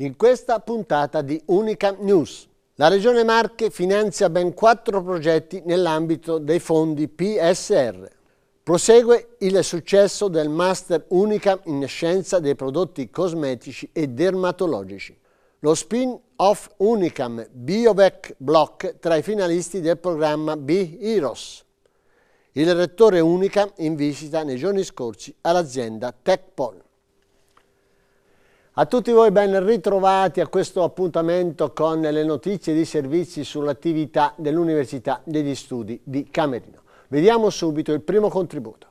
in questa puntata di Unica News. La Regione Marche finanzia ben quattro progetti nell'ambito dei fondi PSR. Prosegue il successo del Master Unica in Scienza dei prodotti cosmetici e dermatologici. Lo spin-off Unicam BioVec Block tra i finalisti del programma B-Heroes. Il rettore Unicam in visita nei giorni scorsi all'azienda TechPol. A tutti voi ben ritrovati a questo appuntamento con le notizie di servizi sull'attività dell'Università degli Studi di Camerino. Vediamo subito il primo contributo.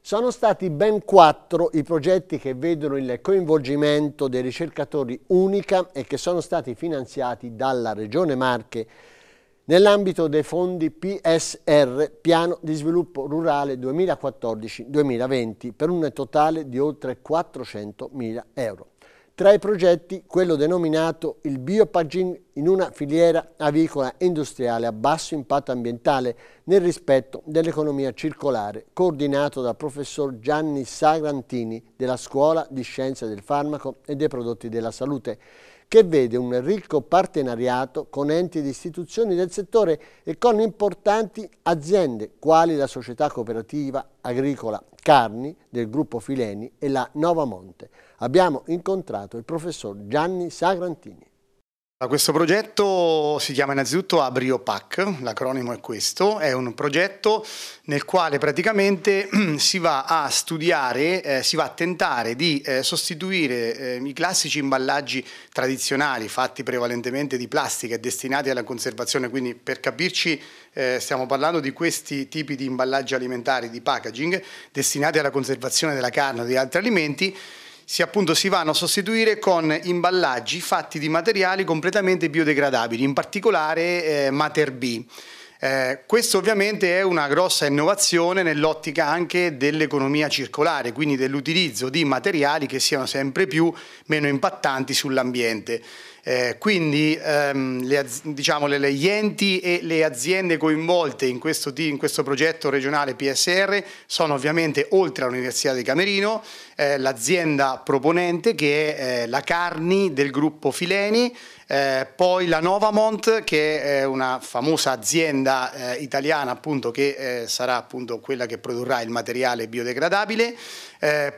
Sono stati ben quattro i progetti che vedono il coinvolgimento dei ricercatori unica e che sono stati finanziati dalla Regione Marche nell'ambito dei fondi PSR Piano di Sviluppo Rurale 2014-2020 per un totale di oltre 400.000 euro. Tra i progetti quello denominato il biopagin in una filiera avicola industriale a basso impatto ambientale nel rispetto dell'economia circolare, coordinato dal professor Gianni Sagrantini della Scuola di Scienze del Farmaco e dei Prodotti della Salute che vede un ricco partenariato con enti ed istituzioni del settore e con importanti aziende quali la società cooperativa agricola Carni del gruppo Fileni e la Nova Monte. Abbiamo incontrato il professor Gianni Sagrantini. Questo progetto si chiama innanzitutto AbrioPac, l'acronimo è questo, è un progetto nel quale praticamente si va a studiare, eh, si va a tentare di eh, sostituire eh, i classici imballaggi tradizionali fatti prevalentemente di plastica e destinati alla conservazione, quindi per capirci eh, stiamo parlando di questi tipi di imballaggi alimentari, di packaging, destinati alla conservazione della carne o di altri alimenti, si, appunto, si vanno a sostituire con imballaggi fatti di materiali completamente biodegradabili, in particolare eh, Mater B. Eh, questo ovviamente è una grossa innovazione nell'ottica anche dell'economia circolare, quindi dell'utilizzo di materiali che siano sempre più meno impattanti sull'ambiente. Eh, quindi ehm, le, diciamo, le, gli enti e le aziende coinvolte in questo, in questo progetto regionale PSR sono ovviamente oltre all'Università di Camerino, eh, l'azienda proponente che è eh, la Carni del gruppo Fileni, eh, poi la Novamont che è una famosa azienda eh, italiana appunto che eh, sarà appunto quella che produrrà il materiale biodegradabile,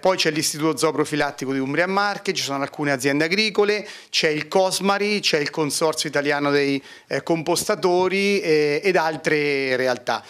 poi c'è l'Istituto Zooprofilattico di Umbria Marche, ci sono alcune aziende agricole, c'è il Cosmari, c'è il Consorzio Italiano dei Compostatori ed altre realtà.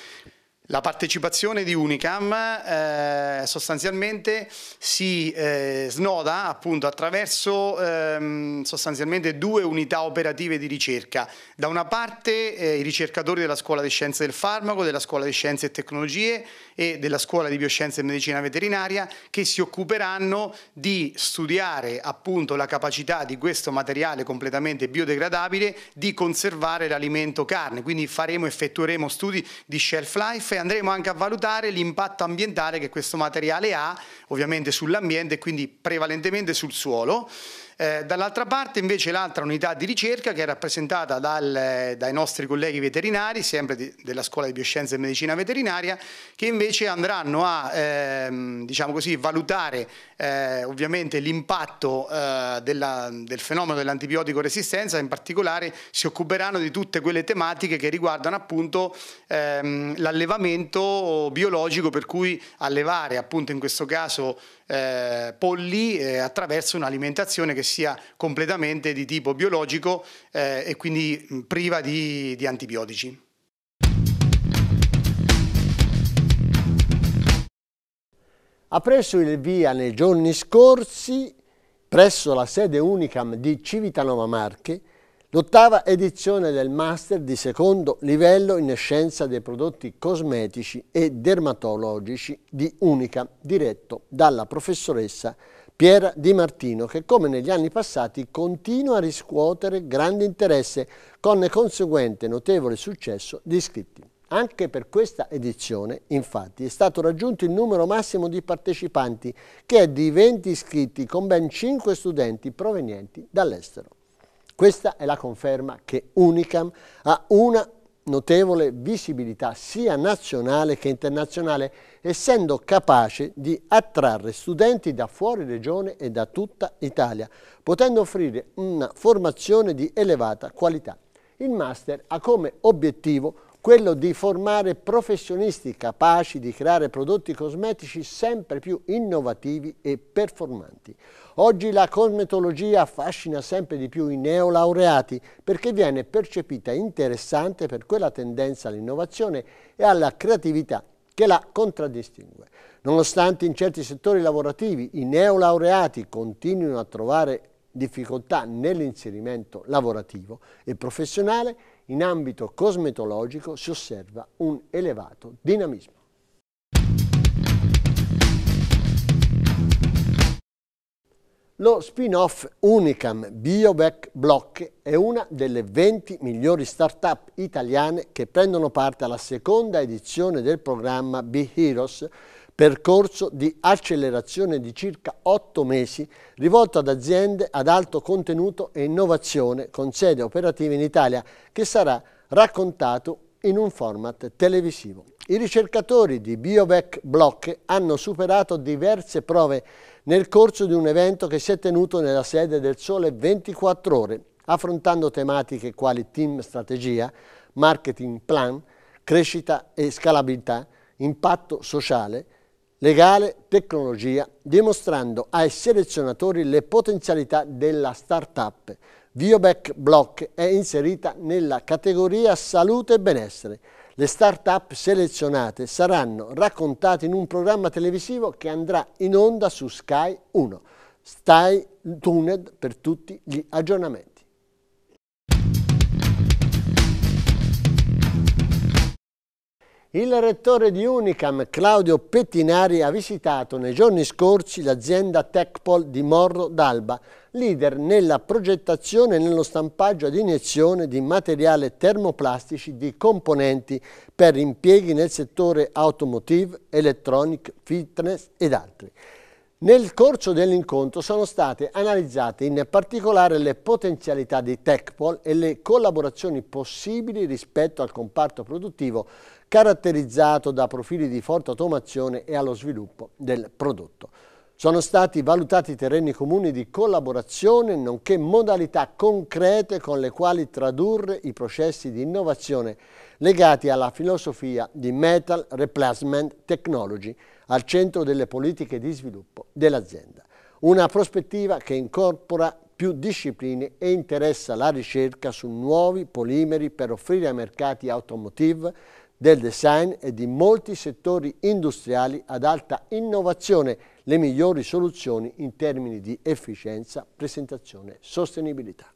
La partecipazione di Unicam eh, sostanzialmente si eh, snoda appunto attraverso ehm, sostanzialmente due unità operative di ricerca. Da una parte eh, i ricercatori della Scuola di Scienze del Farmaco, della Scuola di Scienze e Tecnologie e della Scuola di Bioscienze e Medicina Veterinaria che si occuperanno di studiare appunto la capacità di questo materiale completamente biodegradabile di conservare l'alimento carne. Quindi faremo, effettueremo studi di shelf life e andremo anche a valutare l'impatto ambientale che questo materiale ha ovviamente sull'ambiente e quindi prevalentemente sul suolo eh, dall'altra parte invece l'altra unità di ricerca che è rappresentata dal, eh, dai nostri colleghi veterinari, sempre di, della Scuola di Bioscienze e Medicina Veterinaria, che invece andranno a ehm, diciamo così, valutare eh, ovviamente l'impatto eh, del fenomeno dell'antibiotico resistenza, in particolare si occuperanno di tutte quelle tematiche che riguardano appunto ehm, l'allevamento biologico, per cui allevare appunto in questo caso eh, polli attraverso un'alimentazione che sia completamente di tipo biologico eh, e quindi priva di, di antibiotici. Ha preso il via nei giorni scorsi, presso la sede Unicam di Civitanova Marche, l'ottava edizione del Master di secondo livello in scienza dei prodotti cosmetici e dermatologici di Unicam, diretto dalla professoressa Piera Di Martino che come negli anni passati continua a riscuotere grande interesse con conseguente notevole successo di iscritti. Anche per questa edizione, infatti, è stato raggiunto il numero massimo di partecipanti, che è di 20 iscritti con ben 5 studenti provenienti dall'estero. Questa è la conferma che Unicam ha una notevole visibilità sia nazionale che internazionale, essendo capace di attrarre studenti da fuori regione e da tutta Italia, potendo offrire una formazione di elevata qualità. Il master ha come obiettivo quello di formare professionisti capaci di creare prodotti cosmetici sempre più innovativi e performanti. Oggi la cosmetologia affascina sempre di più i neolaureati perché viene percepita interessante per quella tendenza all'innovazione e alla creatività che la contraddistingue. Nonostante in certi settori lavorativi i neolaureati continuino a trovare difficoltà nell'inserimento lavorativo e professionale, in ambito cosmetologico si osserva un elevato dinamismo. Lo spin-off Unicam BioBack Block è una delle 20 migliori start-up italiane che prendono parte alla seconda edizione del programma Be Heroes percorso di accelerazione di circa 8 mesi rivolto ad aziende ad alto contenuto e innovazione con sede operativa in Italia che sarà raccontato in un format televisivo. I ricercatori di BioVec Block hanno superato diverse prove nel corso di un evento che si è tenuto nella sede del Sole 24 ore, affrontando tematiche quali team strategia, marketing plan, crescita e scalabilità, impatto sociale, legale, tecnologia, dimostrando ai selezionatori le potenzialità della startup. up Viobec Block è inserita nella categoria salute e benessere. Le start-up selezionate saranno raccontate in un programma televisivo che andrà in onda su Sky 1. Stai tuned per tutti gli aggiornamenti. Il rettore di Unicam, Claudio Pettinari, ha visitato nei giorni scorsi l'azienda Tecpol di Morro d'Alba, leader nella progettazione e nello stampaggio ad iniezione di materiale termoplastici di componenti per impieghi nel settore automotive, electronic, fitness ed altri. Nel corso dell'incontro sono state analizzate in particolare le potenzialità di Techpol e le collaborazioni possibili rispetto al comparto produttivo caratterizzato da profili di forte automazione e allo sviluppo del prodotto. Sono stati valutati terreni comuni di collaborazione nonché modalità concrete con le quali tradurre i processi di innovazione legati alla filosofia di Metal Replacement Technology al centro delle politiche di sviluppo dell'azienda. Una prospettiva che incorpora più discipline e interessa la ricerca su nuovi polimeri per offrire ai mercati automotive del design e di molti settori industriali ad alta innovazione le migliori soluzioni in termini di efficienza, presentazione, e sostenibilità.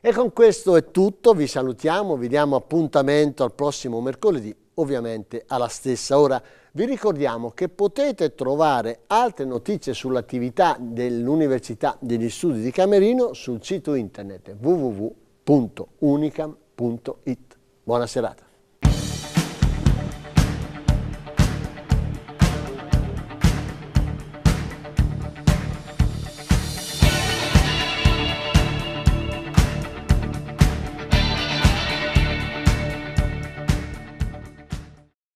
E con questo è tutto, vi salutiamo, vi diamo appuntamento al prossimo mercoledì, ovviamente alla stessa ora. Vi ricordiamo che potete trovare altre notizie sull'attività dell'Università degli Studi di Camerino sul sito internet www.unicam.it. Buona serata.